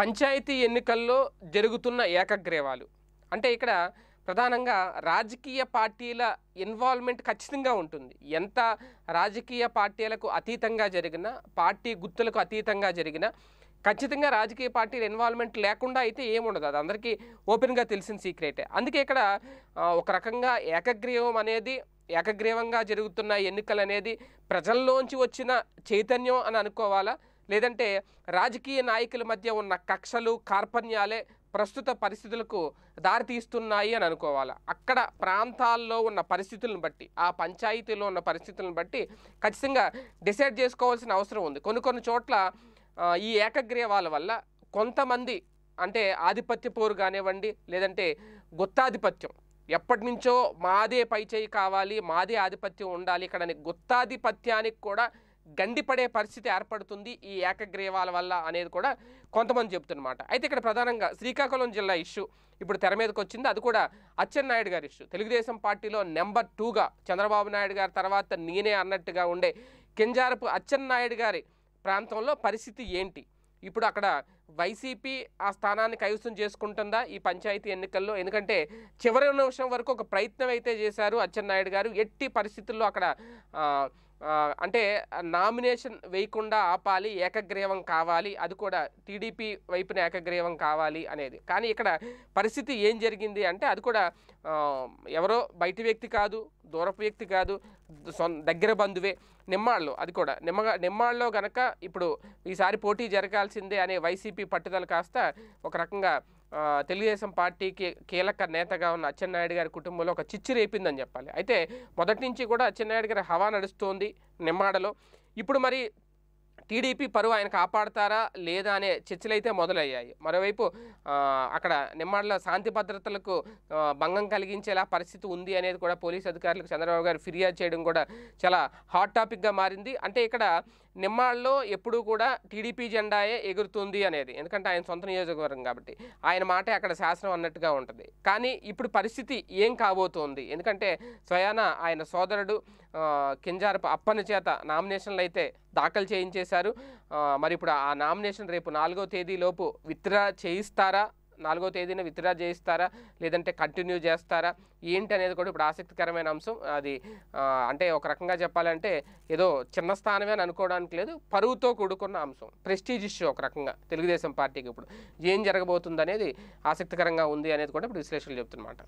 పంచాయతీ ఎన్నికల్లో జరుగుతున్న ఏకగ్రీవాలు అంటే ఇక్కడ ప్రధానంగా రాజకీయ పార్టీల ఇన్వాల్వ్మెంట్ ఖచ్చితంగా ఉంటుంది ఎంత రాజకీయ పార్టీలకు అతీతంగా జరిగిన పార్టీ గుర్తులకు అతీతంగా జరిగిన ఖచ్చితంగా రాజకీయ పార్టీల ఇన్వాల్వ్మెంట్ లేకుండా అయితే ఏముండదు అది అందరికీ ఓపెన్గా తెలిసిన సీక్రెటే అందుకే ఇక్కడ ఒక రకంగా ఏకగ్రీవం అనేది ఏకగ్రీవంగా జరుగుతున్న ఎన్నికలు అనేది ప్రజల్లోంచి వచ్చిన చైతన్యం అని అనుకోవాలా లేదంటే రాజకీయ నాయకుల మధ్య ఉన్న కక్షలు కార్పణ్యాలే ప్రస్తుత పరిస్థితులకు దారితీస్తున్నాయి అని అనుకోవాలి అక్కడ ప్రాంతాల్లో ఉన్న పరిస్థితులను బట్టి ఆ పంచాయతీలో ఉన్న పరిస్థితులను బట్టి ఖచ్చితంగా డిసైడ్ చేసుకోవాల్సిన అవసరం ఉంది కొన్ని కొన్ని చోట్ల ఈ ఏకగ్రీవాల వల్ల కొంతమంది అంటే ఆధిపత్య పోరు కానివ్వండి లేదంటే గుత్తాధిపత్యం ఎప్పటి నుంచో మాదే పైచేయి కావాలి మాదే ఆధిపత్యం ఉండాలి ఇక్కడ గుత్తాధిపత్యానికి కూడా గండిపడే పరిస్థితి ఏర్పడుతుంది ఈ ఏకగ్రీవాల వల్ల అనేది కూడా కొంతమంది చెబుతున్నమాట అయితే ఇక్కడ ప్రధానంగా శ్రీకాకుళం జిల్లా ఇష్యూ ఇప్పుడు తెర మీదకి వచ్చింది అది కూడా అచ్చెన్నాయుడు గారి ఇష్యూ తెలుగుదేశం పార్టీలో నెంబర్ టూగా చంద్రబాబు నాయుడు గారి తర్వాత నేనే అన్నట్టుగా ఉండే కింజారపు అచ్చెన్నాయుడు గారి ప్రాంతంలో పరిస్థితి ఏంటి ఇప్పుడు అక్కడ వైసీపీ ఆ స్థానాన్ని కైవసం చేసుకుంటుందా ఈ పంచాయతీ ఎన్నికల్లో ఎందుకంటే చివరి నిమిషం వరకు ఒక ప్రయత్నం అయితే చేశారు అచ్చెన్నాయుడు గారు ఎట్టి పరిస్థితుల్లో అక్కడ అంటే నామినేషన్ వేయకుండా ఆపాలి ఏకగ్రీవం కావాలి అది కూడా టీడీపీ వైపున ఏకగ్రీవం కావాలి అనేది కానీ ఇక్కడ పరిస్థితి ఏం జరిగింది అంటే అది కూడా ఎవరో బయటి వ్యక్తి కాదు దూరపు వ్యక్తి కాదు దగ్గర బంధువే నిమ్మాళ్ళు అది కూడా నిమ్మ నిమ్మాళ్ళలో గనక ఇప్పుడు ఈసారి పోటీ జరగాల్సిందే అనే వైసీపీ పట్టుదల కాస్త ఒక రకంగా తెలుగుదేశం పార్టీకి కీలక నేతగా ఉన్న అచ్చెన్నాయుడు గారి కుటుంబంలో ఒక చిచ్చు రేపిందని చెప్పాలి అయితే మొదటి నుంచి కూడా అచ్చెన్నాయుడు గారి హవా నడుస్తోంది నిమ్మాడలో ఇప్పుడు మరి టీడీపీ పరువు ఆయన కాపాడతారా లేదా అనే చర్చలైతే మొదలయ్యాయి మరోవైపు అక్కడ నిమ్మాడలో శాంతి భద్రతలకు భంగం కలిగించేలా పరిస్థితి ఉంది అనేది కూడా పోలీస్ అధికారులకు చంద్రబాబు గారు ఫిర్యాదు చేయడం కూడా చాలా హాట్ టాపిక్గా మారింది అంటే ఇక్కడ నిమ్మాళ్ళలో ఎప్పుడూ కూడా టీడీపీ జెండాయే ఎగురుతుంది అనేది ఎందుకంటే ఆయన సొంత నియోజకవర్గం కాబట్టి ఆయన మాటే అక్కడ శాసనం అన్నట్టుగా ఉంటుంది కానీ ఇప్పుడు పరిస్థితి ఏం కాబోతోంది ఎందుకంటే స్వయాన ఆయన సోదరుడు కింజారపు అప్పని చేత నామినేషన్లు అయితే దాఖలు చేయించేశారు మరి ఇప్పుడు ఆ నామినేషన్ రేపు నాలుగో తేదీలోపు విత్డ్రా చేయిస్తారా నాలుగో తేదీన విత్డ్రా చేయిస్తారా లేదంటే కంటిన్యూ చేస్తారా ఏంటి అనేది కూడా ఇప్పుడు ఆసక్తికరమైన అంశం అది అంటే ఒక రకంగా చెప్పాలంటే ఏదో చిన్న స్థానమే అని అనుకోవడానికి లేదు పరువుతో కూడుకున్న అంశం ప్రెస్టీజ్ ఇష్యూ ఒక రకంగా తెలుగుదేశం పార్టీకి ఇప్పుడు ఏం జరగబోతుంది అనేది ఆసక్తికరంగా ఉంది అనేది కూడా ఇప్పుడు విశ్లేషణలు చెప్తున్నమాట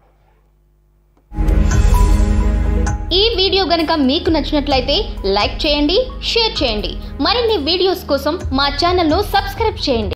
ఈ వీడియో గనుక మీకు నచ్చినట్లయితే లైక్ చేయండి షేర్ చేయండి మరిన్ని వీడియోస్ కోసం మా ఛానల్ను సబ్స్క్రైబ్ చేయండి